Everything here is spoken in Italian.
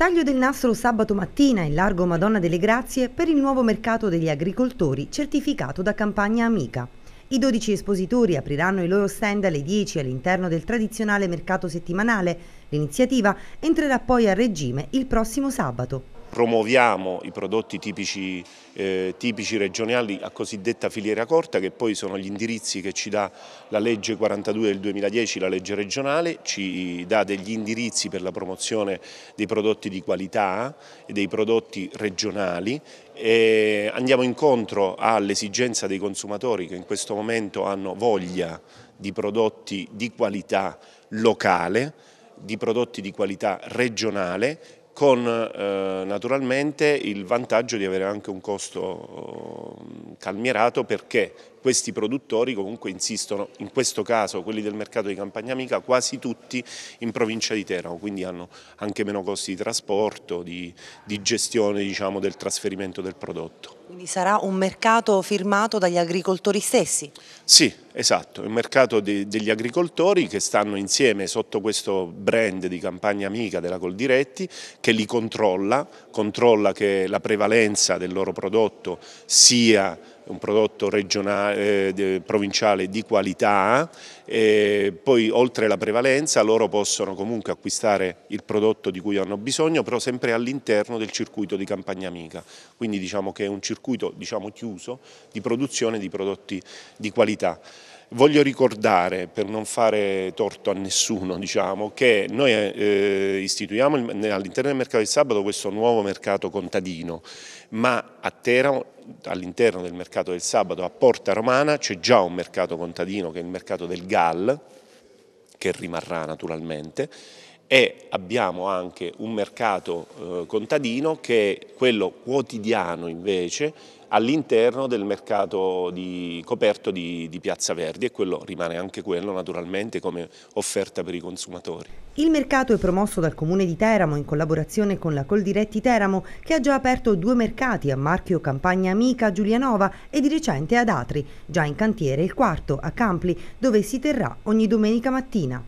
Taglio del nastro sabato mattina in largo Madonna delle Grazie per il nuovo mercato degli agricoltori certificato da Campagna Amica. I 12 espositori apriranno i loro stand alle 10 all'interno del tradizionale mercato settimanale. L'iniziativa entrerà poi a regime il prossimo sabato promuoviamo i prodotti tipici, eh, tipici, regionali a cosiddetta filiera corta che poi sono gli indirizzi che ci dà la legge 42 del 2010, la legge regionale, ci dà degli indirizzi per la promozione dei prodotti di qualità e dei prodotti regionali e andiamo incontro all'esigenza dei consumatori che in questo momento hanno voglia di prodotti di qualità locale di prodotti di qualità regionale con eh, naturalmente il vantaggio di avere anche un costo mm, calmierato perché questi produttori comunque insistono, in questo caso quelli del mercato di Campagna Amica, quasi tutti in provincia di Teramo, quindi hanno anche meno costi di trasporto, di, di gestione diciamo, del trasferimento del prodotto. Quindi sarà un mercato firmato dagli agricoltori stessi? Sì, esatto, è un mercato de, degli agricoltori che stanno insieme sotto questo brand di Campagna Amica della Coldiretti che li controlla, controlla che la prevalenza del loro prodotto sia un prodotto regionale, eh, provinciale di qualità, eh, poi oltre la prevalenza loro possono comunque acquistare il prodotto di cui hanno bisogno, però sempre all'interno del circuito di Campagna Amica, quindi diciamo che è un circuito diciamo, chiuso di produzione di prodotti di qualità. Voglio ricordare, per non fare torto a nessuno, diciamo, che noi eh, istituiamo all'interno del mercato del sabato questo nuovo mercato contadino, ma a Teramo all'interno del mercato del sabato a Porta Romana c'è già un mercato contadino che è il mercato del GAL, che rimarrà naturalmente, e abbiamo anche un mercato eh, contadino che è quello quotidiano invece all'interno del mercato di, coperto di, di, Piazza Verdi e quello rimane anche quello naturalmente come offerta per i consumatori. Il mercato è promosso dal Comune di Teramo in collaborazione con la Coldiretti Teramo che ha già aperto due mercati a marchio Campagna Amica Giulianova e di recente ad Atri, già in cantiere il quarto a Campli dove si terrà ogni domenica mattina.